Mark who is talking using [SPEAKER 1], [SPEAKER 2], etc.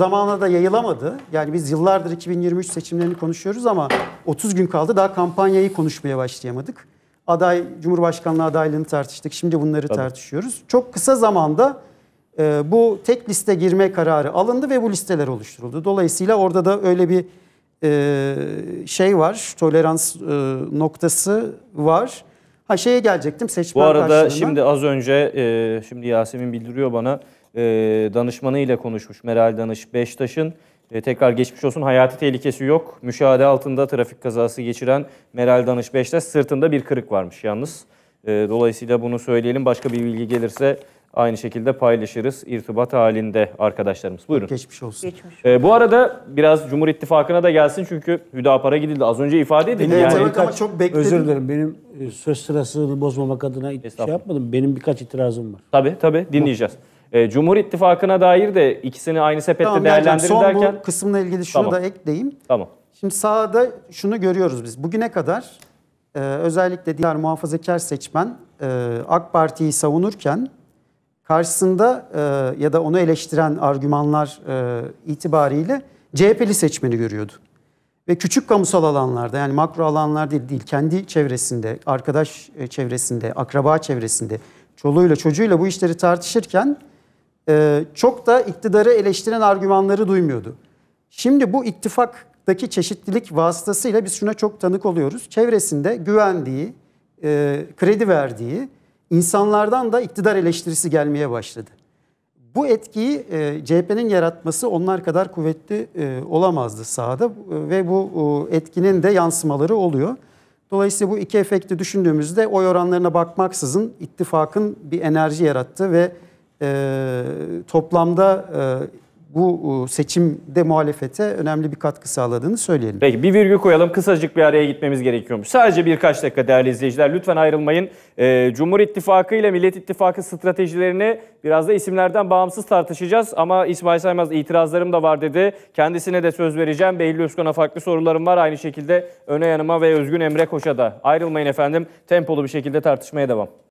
[SPEAKER 1] Zamanla da yayılamadı. Yani biz yıllardır 2023 seçimlerini konuşuyoruz ama 30 gün kaldı daha kampanyayı konuşmaya başlayamadık. Aday, Cumhurbaşkanlığı adaylığını tartıştık. Şimdi bunları Tabii. tartışıyoruz. Çok kısa zamanda e, bu tek liste girme kararı alındı ve bu listeler oluşturuldu. Dolayısıyla orada da öyle bir e, şey var, tolerans e, noktası var. Ha şeye gelecektim seçmen Bu arada şimdi
[SPEAKER 2] az önce e, şimdi Yasemin bildiriyor bana e, danışmanı ile konuşmuş Meral Danış Beştaş'ın. E, tekrar geçmiş olsun. Hayati tehlikesi yok. Müşahede altında trafik kazası geçiren Meral Danış Beştaş sırtında bir kırık varmış yalnız. E, dolayısıyla bunu söyleyelim. Başka bir bilgi gelirse aynı şekilde paylaşırız irtibat halinde arkadaşlarımız. Buyurun. Geçmiş olsun. Geçmiş. Ee, bu arada biraz Cumhur İttifakı'na da gelsin çünkü Hüdapar'a gidildi. Az önce ifade edildi. Beni yani, birkaç,
[SPEAKER 1] çok bekledim. Özür dilerim. Benim e, söz sırasını bozmamak adına şey yapmadım. Benim birkaç itirazım var.
[SPEAKER 2] Tabii tabii dinleyeceğiz. E, Cumhur İttifakı'na dair de ikisini aynı sepette tamam, değerlendirir son bu
[SPEAKER 1] kısımla ilgili şunu tamam. da ekleyeyim. Tamam. Şimdi sağda şunu görüyoruz biz. Bugüne kadar e, özellikle diğer muhafazakar seçmen e, AK Parti'yi savunurken karşısında e, ya da onu eleştiren argümanlar e, itibariyle CHP'li seçmeni görüyordu. Ve küçük kamusal alanlarda yani makro alanlar değil, değil kendi çevresinde, arkadaş e, çevresinde, akraba çevresinde çoluğuyla çocuğuyla bu işleri tartışırken e, çok da iktidarı eleştiren argümanları duymuyordu. Şimdi bu ittifaktaki çeşitlilik vasıtasıyla biz şuna çok tanık oluyoruz. Çevresinde güvendiği, e, kredi verdiği, insanlardan da iktidar eleştirisi gelmeye başladı. Bu etkiyi e, CHP'nin yaratması onlar kadar kuvvetli e, olamazdı sahada e, ve bu e, etkinin de yansımaları oluyor. Dolayısıyla bu iki efekti düşündüğümüzde oy oranlarına bakmaksızın ittifakın bir enerji yarattı ve e, toplamda e, bu e, seçimde muhalefete önemli bir katkı sağladığını söyleyelim.
[SPEAKER 2] Peki bir virgül koyalım. Kısacık bir araya gitmemiz gerekiyormuş. Sadece birkaç dakika değerli izleyiciler. Lütfen ayrılmayın. E, Cumhur İttifakı ile Millet İttifakı stratejilerini biraz da isimlerden bağımsız tartışacağız. Ama İsmail Saymaz itirazlarım da var dedi. Kendisine de söz vereceğim. Behlül Özkan'a farklı sorularım var. Aynı şekilde Öne Yanıma ve Özgün Emre Koç'a da. Ayrılmayın efendim. Tempolu bir şekilde tartışmaya devam.